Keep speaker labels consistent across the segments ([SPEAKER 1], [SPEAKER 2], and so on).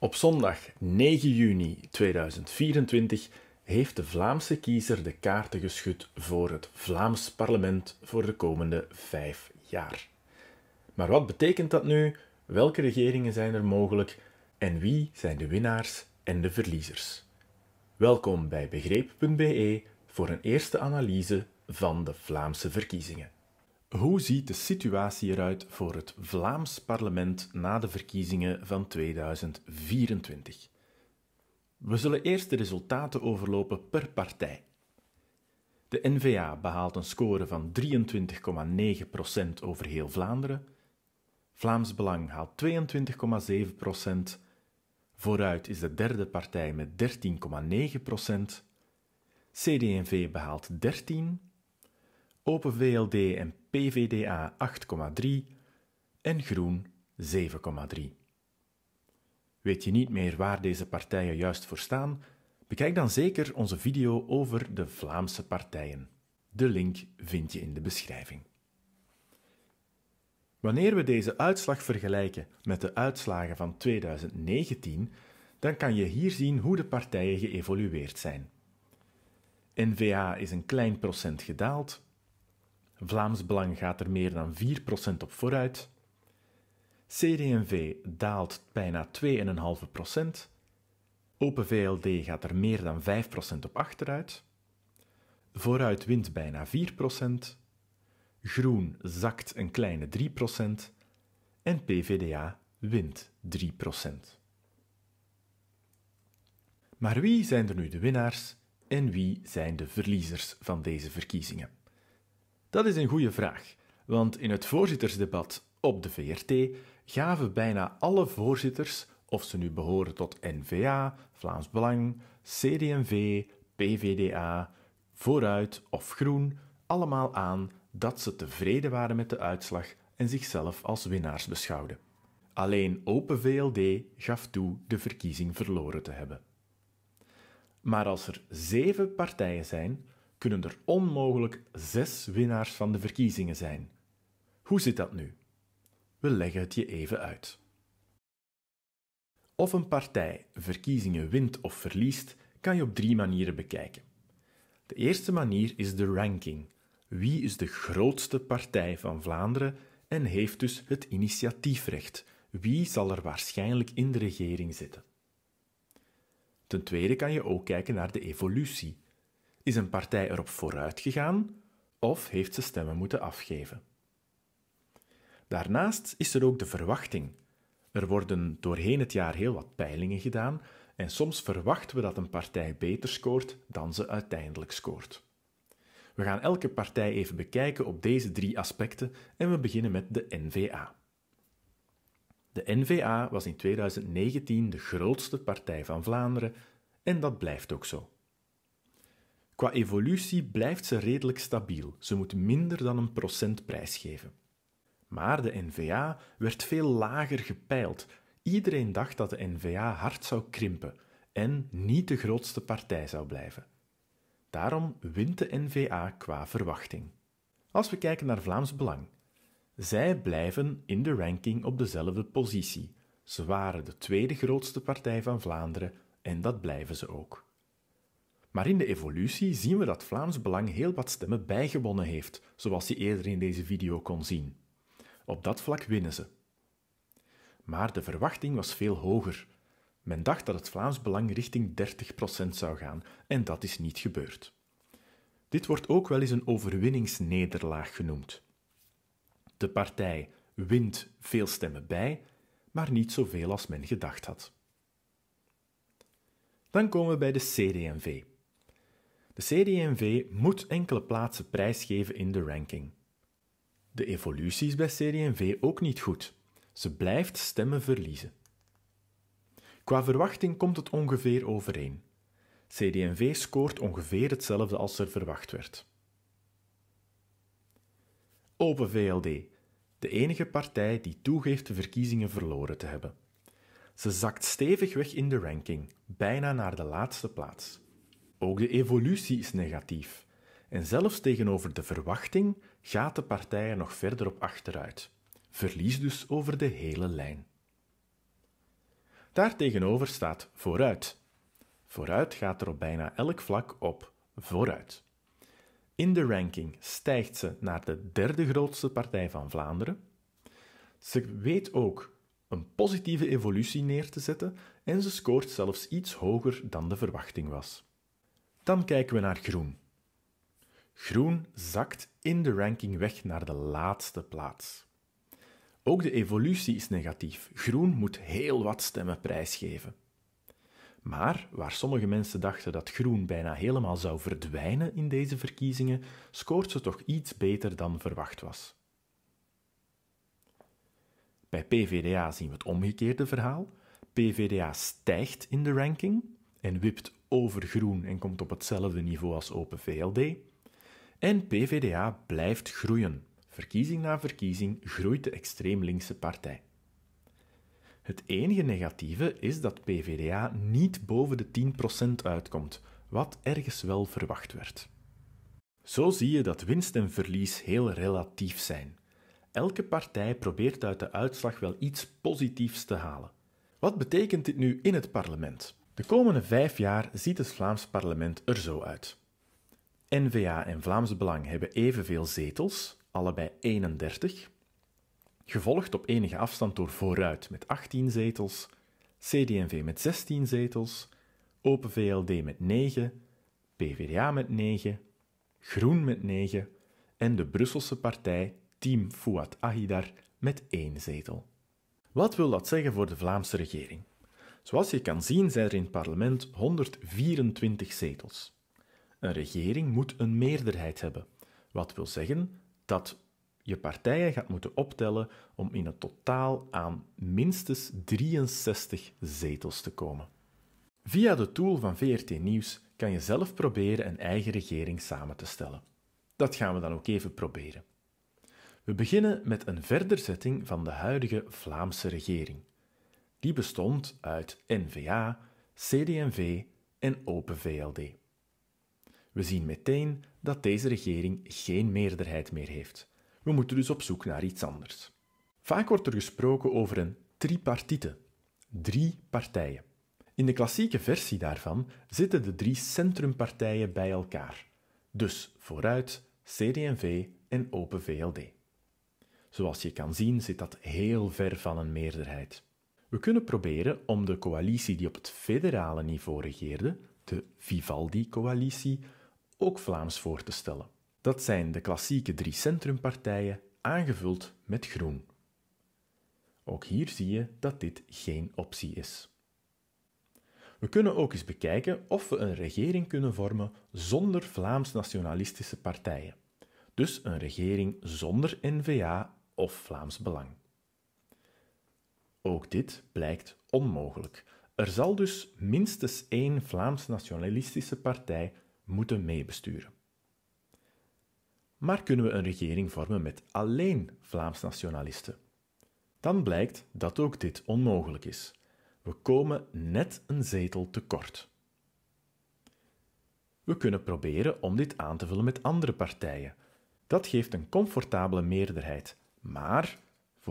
[SPEAKER 1] Op zondag 9 juni 2024 heeft de Vlaamse kiezer de kaarten geschud voor het Vlaams parlement voor de komende vijf jaar. Maar wat betekent dat nu? Welke regeringen zijn er mogelijk? En wie zijn de winnaars en de verliezers? Welkom bij begreep.be voor een eerste analyse van de Vlaamse verkiezingen. Hoe ziet de situatie eruit voor het Vlaams parlement na de verkiezingen van 2024? We zullen eerst de resultaten overlopen per partij. De N-VA behaalt een score van 23,9% over heel Vlaanderen. Vlaams Belang haalt 22,7%. Vooruit is de derde partij met 13,9%. CD&V behaalt 13%. Open VLD en PVDA 8,3 en Groen 7,3. Weet je niet meer waar deze partijen juist voor staan? Bekijk dan zeker onze video over de Vlaamse partijen. De link vind je in de beschrijving. Wanneer we deze uitslag vergelijken met de uitslagen van 2019, dan kan je hier zien hoe de partijen geëvolueerd zijn. N-VA is een klein procent gedaald, Vlaams Belang gaat er meer dan 4% op vooruit. CD&V daalt bijna 2,5%. Open VLD gaat er meer dan 5% op achteruit. Vooruit wint bijna 4%. Groen zakt een kleine 3%. En PVDA wint 3%. Maar wie zijn er nu de winnaars en wie zijn de verliezers van deze verkiezingen? Dat is een goede vraag, want in het voorzittersdebat op de VRT gaven bijna alle voorzitters, of ze nu behoren tot NVA, Vlaams Belang, CDMV, PVDA, Vooruit of Groen, allemaal aan dat ze tevreden waren met de uitslag en zichzelf als winnaars beschouwden. Alleen Open VLD gaf toe de verkiezing verloren te hebben. Maar als er zeven partijen zijn kunnen er onmogelijk zes winnaars van de verkiezingen zijn. Hoe zit dat nu? We leggen het je even uit. Of een partij verkiezingen wint of verliest, kan je op drie manieren bekijken. De eerste manier is de ranking. Wie is de grootste partij van Vlaanderen en heeft dus het initiatiefrecht? Wie zal er waarschijnlijk in de regering zitten? Ten tweede kan je ook kijken naar de evolutie. Is een partij erop vooruit gegaan of heeft ze stemmen moeten afgeven? Daarnaast is er ook de verwachting. Er worden doorheen het jaar heel wat peilingen gedaan en soms verwachten we dat een partij beter scoort dan ze uiteindelijk scoort. We gaan elke partij even bekijken op deze drie aspecten en we beginnen met de NVA. De NVA was in 2019 de grootste partij van Vlaanderen en dat blijft ook zo. Qua evolutie blijft ze redelijk stabiel. Ze moet minder dan een procent prijsgeven. Maar de NVA werd veel lager gepeild. Iedereen dacht dat de NVA hard zou krimpen en niet de grootste partij zou blijven. Daarom wint de NVA qua verwachting. Als we kijken naar Vlaams Belang. Zij blijven in de ranking op dezelfde positie. Ze waren de tweede grootste partij van Vlaanderen en dat blijven ze ook. Maar in de evolutie zien we dat Vlaams Belang heel wat stemmen bijgewonnen heeft, zoals je eerder in deze video kon zien. Op dat vlak winnen ze. Maar de verwachting was veel hoger. Men dacht dat het Vlaams Belang richting 30% zou gaan, en dat is niet gebeurd. Dit wordt ook wel eens een overwinningsnederlaag genoemd. De partij wint veel stemmen bij, maar niet zoveel als men gedacht had. Dan komen we bij de CD&V. De CDMV moet enkele plaatsen prijsgeven in de ranking. De evolutie is bij CDMV ook niet goed. Ze blijft stemmen verliezen. Qua verwachting komt het ongeveer overeen. CDMV scoort ongeveer hetzelfde als er verwacht werd. Open VLD, de enige partij die toegeeft de verkiezingen verloren te hebben. Ze zakt stevig weg in de ranking, bijna naar de laatste plaats. Ook de evolutie is negatief. En zelfs tegenover de verwachting gaat de partij er nog verder op achteruit. Verlies dus over de hele lijn. Daartegenover staat vooruit. Vooruit gaat er op bijna elk vlak op vooruit. In de ranking stijgt ze naar de derde grootste partij van Vlaanderen. Ze weet ook een positieve evolutie neer te zetten en ze scoort zelfs iets hoger dan de verwachting was. Dan kijken we naar groen. Groen zakt in de ranking weg naar de laatste plaats. Ook de evolutie is negatief. Groen moet heel wat stemmen prijsgeven. Maar waar sommige mensen dachten dat groen bijna helemaal zou verdwijnen in deze verkiezingen, scoort ze toch iets beter dan verwacht was. Bij PVDA zien we het omgekeerde verhaal. PVDA stijgt in de ranking en wipt over groen en komt op hetzelfde niveau als Open VLD. En PVDA blijft groeien. Verkiezing na verkiezing groeit de extreem linkse partij. Het enige negatieve is dat PVDA niet boven de 10% uitkomt, wat ergens wel verwacht werd. Zo zie je dat winst en verlies heel relatief zijn. Elke partij probeert uit de uitslag wel iets positiefs te halen. Wat betekent dit nu in het parlement? De komende vijf jaar ziet het Vlaams parlement er zo uit. N-VA en Vlaams Belang hebben evenveel zetels, allebei 31, gevolgd op enige afstand door Vooruit met 18 zetels, CD&V met 16 zetels, Open VLD met 9, PvdA met 9, Groen met 9 en de Brusselse partij Team Fouad Ahidar met 1 zetel. Wat wil dat zeggen voor de Vlaamse regering? Zoals je kan zien zijn er in het parlement 124 zetels. Een regering moet een meerderheid hebben, wat wil zeggen dat je partijen gaat moeten optellen om in het totaal aan minstens 63 zetels te komen. Via de tool van VRT Nieuws kan je zelf proberen een eigen regering samen te stellen. Dat gaan we dan ook even proberen. We beginnen met een verderzetting van de huidige Vlaamse regering. Die bestond uit NVA, CD&V en Open VLD. We zien meteen dat deze regering geen meerderheid meer heeft. We moeten dus op zoek naar iets anders. Vaak wordt er gesproken over een tripartite, drie partijen. In de klassieke versie daarvan zitten de drie centrumpartijen bij elkaar. Dus vooruit, CD&V en Open VLD. Zoals je kan zien zit dat heel ver van een meerderheid. We kunnen proberen om de coalitie die op het federale niveau regeerde, de Vivaldi-coalitie, ook Vlaams voor te stellen. Dat zijn de klassieke drie centrumpartijen, aangevuld met groen. Ook hier zie je dat dit geen optie is. We kunnen ook eens bekijken of we een regering kunnen vormen zonder Vlaams-nationalistische partijen. Dus een regering zonder NVA of Vlaams Belang. Ook dit blijkt onmogelijk. Er zal dus minstens één Vlaams-nationalistische partij moeten meebesturen. Maar kunnen we een regering vormen met alleen Vlaams-nationalisten? Dan blijkt dat ook dit onmogelijk is. We komen net een zetel tekort. We kunnen proberen om dit aan te vullen met andere partijen. Dat geeft een comfortabele meerderheid, maar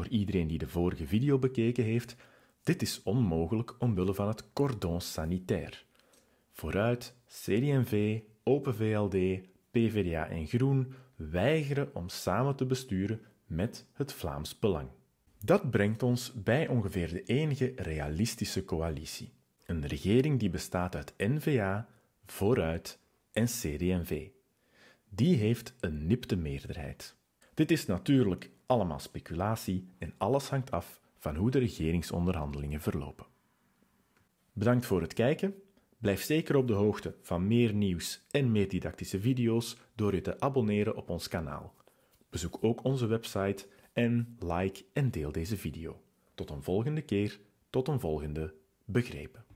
[SPEAKER 1] voor iedereen die de vorige video bekeken heeft, dit is onmogelijk omwille van het cordon sanitaire. Vooruit, CD&V, Open VLD, PvdA en Groen weigeren om samen te besturen met het Vlaams Belang. Dat brengt ons bij ongeveer de enige realistische coalitie. Een regering die bestaat uit N-VA, Vooruit en CD&V. Die heeft een nipte meerderheid. Dit is natuurlijk allemaal speculatie en alles hangt af van hoe de regeringsonderhandelingen verlopen. Bedankt voor het kijken. Blijf zeker op de hoogte van meer nieuws en meer didactische video's door je te abonneren op ons kanaal. Bezoek ook onze website en like en deel deze video. Tot een volgende keer, tot een volgende begrepen.